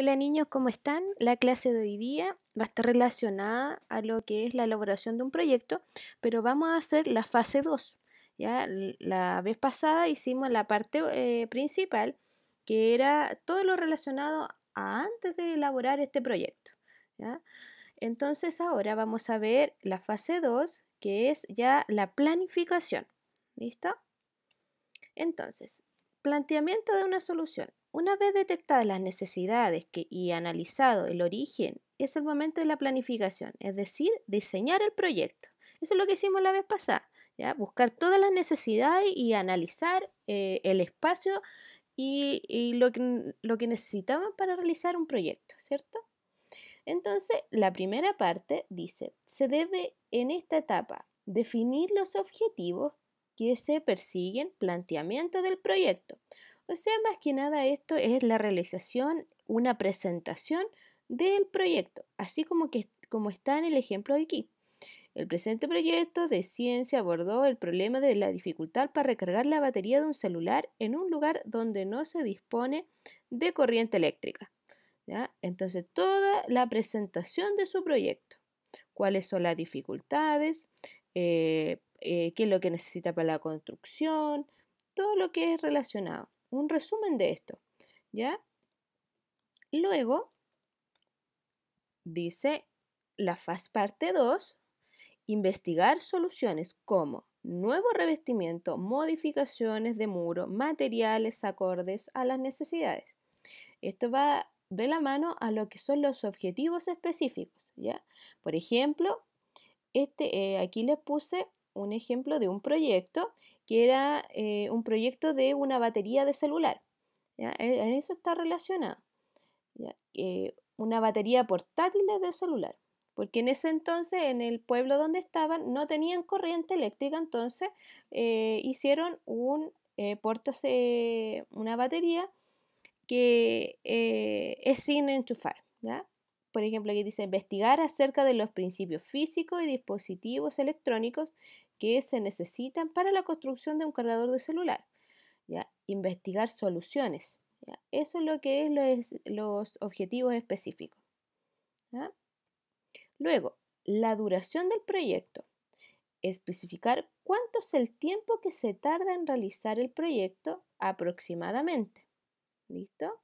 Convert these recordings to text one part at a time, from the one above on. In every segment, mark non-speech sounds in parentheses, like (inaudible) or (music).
Hola niños, ¿cómo están? La clase de hoy día va a estar relacionada a lo que es la elaboración de un proyecto, pero vamos a hacer la fase 2. Ya la vez pasada hicimos la parte eh, principal, que era todo lo relacionado a antes de elaborar este proyecto. Entonces ahora vamos a ver la fase 2, que es ya la planificación. ¿Listo? Entonces, Planteamiento de una solución. Una vez detectadas las necesidades que, y analizado el origen, es el momento de la planificación, es decir, diseñar el proyecto. Eso es lo que hicimos la vez pasada, ¿ya? buscar todas las necesidades y analizar eh, el espacio y, lo, que, lo que necesitaban para realizar un proyecto, ¿cierto? Entonces, la primera parte dice, se debe en esta etapa definir los objetivos que se persiguen, planteamiento del proyecto. O sea, más que nada esto es la realización, una presentación del proyecto, así como, que, como está en el ejemplo de aquí. El presente proyecto de ciencia abordó el problema de la dificultad para recargar la batería de un celular en un lugar donde no se dispone de corriente eléctrica. Entonces, toda la presentación de su proyecto, cuáles son las dificultades, eh, eh, qué es lo que necesita para la construcción, todo lo que es relacionado. Un resumen de esto, ¿ya? Luego dice la fase parte 2, investigar soluciones como nuevo revestimiento, modificaciones de muro, materiales acordes a las necesidades. Esto va de la mano a lo que son los objetivos específicos, ¿ya? Por ejemplo, este, eh, aquí les puse un ejemplo de un proyecto que era eh, un proyecto de una batería de celular. E, en eso está relacionado. Eh, una batería portátil de celular. Porque en ese entonces, en el pueblo donde estaban, no tenían corriente eléctrica, entonces eh, hicieron un portase, una batería que es sin enchufar por ejemplo, aquí dice investigar acerca de los principios físicos y dispositivos electrónicos que se necesitan para la construcción de un cargador de celular. ¿ya? Investigar soluciones. Eso es lo que es los, objetivos específicos. Luego, la duración del proyecto. Especificar cuánto es el tiempo que se tarda en realizar el proyecto aproximadamente. ¿Listo?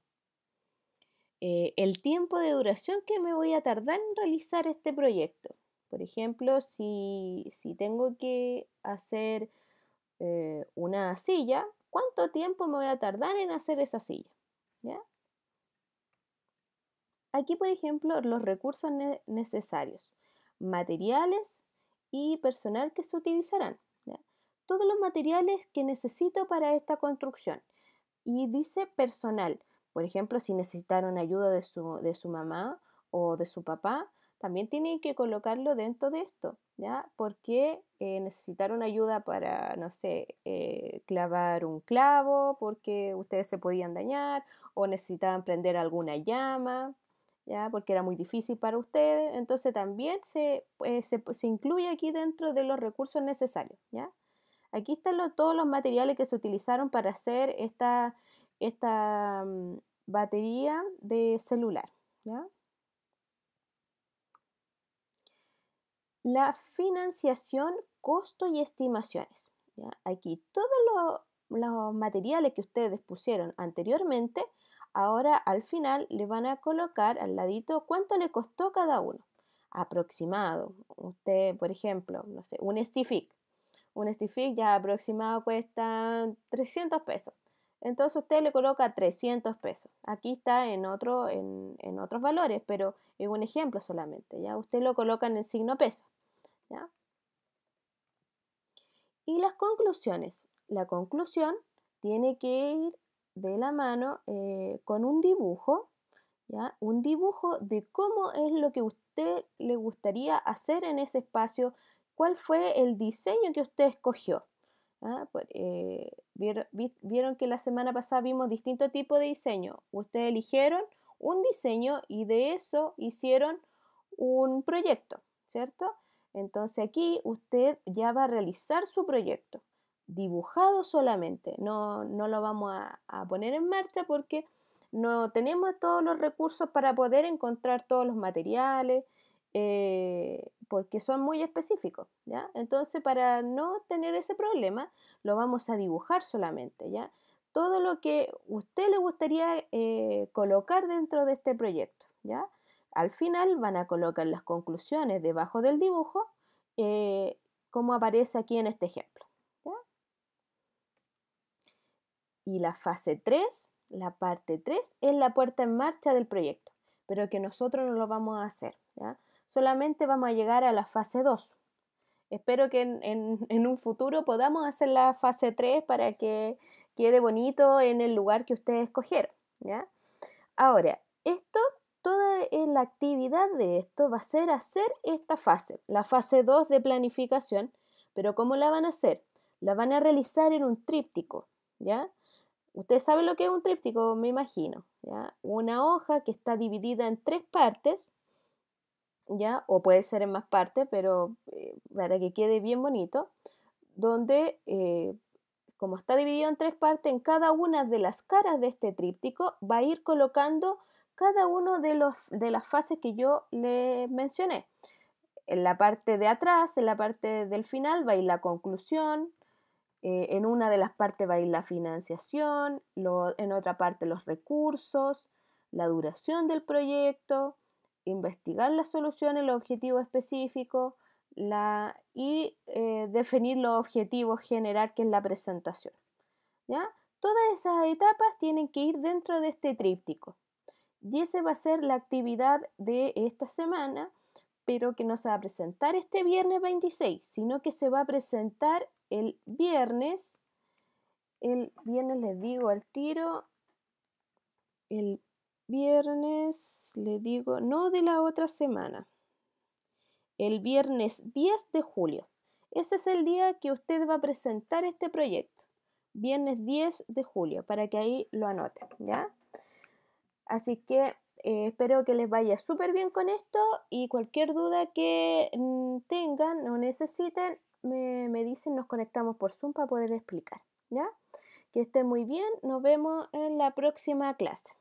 Eh, el tiempo de duración que me voy a tardar en realizar este proyecto. Por ejemplo, si, tengo que hacer eh, una silla, ¿cuánto tiempo me voy a tardar en hacer esa silla? Aquí, por ejemplo, los recursos necesarios, materiales y personal que se utilizarán. Todos los materiales que necesito para esta construcción. Y dice personal. Por ejemplo, si necesitaron ayuda de su, de su mamá o de su papá, también tienen que colocarlo dentro de esto, ¿ya? Porque eh, necesitaron ayuda para, no sé, eh, clavar un clavo, porque ustedes se podían dañar, o necesitaban prender alguna llama, ¿ya? Porque era muy difícil para ustedes. Entonces también se, eh, se, incluye aquí dentro de los recursos necesarios, ¿ya? Aquí están todos los materiales que se utilizaron para hacer esta, esta mm, batería de celular. La financiación, costo y estimaciones. Aquí todos los, materiales que ustedes pusieron anteriormente, ahora al final le van a colocar al ladito cuánto le costó cada uno. Aproximado. Usted, por ejemplo, no sé, un Stific. Un Stific ya aproximado cuesta 300 pesos. Entonces usted le coloca 300 pesos. Aquí está en, otro, en, otros valores, pero es un ejemplo solamente. ¿ya? Usted lo coloca en el signo peso. ¿ya? Y las conclusiones. La conclusión tiene que ir de la mano eh, con un dibujo, ¿ya? un dibujo de cómo es lo que usted le gustaría hacer en ese espacio, cuál fue el diseño que usted escogió. Ah, pues, eh, vieron, que la semana pasada vimos distinto tipo de diseño. Ustedes eligieron un diseño y de eso hicieron un proyecto, ¿cierto? Entonces aquí usted ya va a realizar su proyecto, dibujado solamente. No, no lo vamos a poner en marcha porque no tenemos todos los recursos para poder encontrar todos los materiales, eh, porque son muy específicos, ¿ya? Entonces, para no tener ese problema, lo vamos a dibujar solamente, ¿ya? Todo lo que usted le gustaría eh, colocar dentro de este proyecto, ¿ya? Al final van a colocar las conclusiones debajo del dibujo, eh, como aparece aquí en este ejemplo. Y la fase 3, la parte 3, es la puerta en marcha del proyecto, pero que nosotros no lo vamos a hacer. ¿ya? solamente vamos a llegar a la fase 2. Espero que (laughs) en, un futuro podamos hacer la fase 3 para que quede bonito en el lugar que ustedes escogieron. ¿ya? Ahora, esto, toda eh, la actividad de esto va a ser hacer esta fase, la fase 2 de planificación, pero ¿cómo la van a hacer? La van a realizar en un tríptico, ¿ya? Ustedes saben lo que es un tríptico, me imagino, ¿ya? Una hoja que está dividida en tres partes, ¿ya? O puede ser en más partes, pero eh, para que quede bien bonito, donde, eh, como está dividido en tres partes, en cada una de las caras de este tríptico va a ir colocando cada una de, de las fases que yo le mencioné. En la parte de atrás, en la parte del final, va a ir la conclusión, eh, en una de las partes va a ir la financiación, en otra parte los recursos, la duración del proyecto, investigar la solución, el objetivo específico la, y eh, definir los objetivos general que es la presentación. ¿ya? Todas esas etapas tienen que ir dentro de este tríptico. Y esa va a ser la actividad de esta semana, pero que no se va a presentar este viernes 26, sino que se va a presentar el viernes. El viernes les digo al tiro, el viernes, le digo, no de la otra semana. El viernes 10 de julio. Ese es el día que usted va a presentar este proyecto. Viernes 10 de julio, para que ahí lo anoten, ¿ya? Así que eh, espero que les vaya súper bien con esto y cualquier duda que mm, tengan o necesiten, me, dicen, nos conectamos por Zoom para poder explicar, ¿ya? Que estén muy bien, nos vemos en la próxima clase.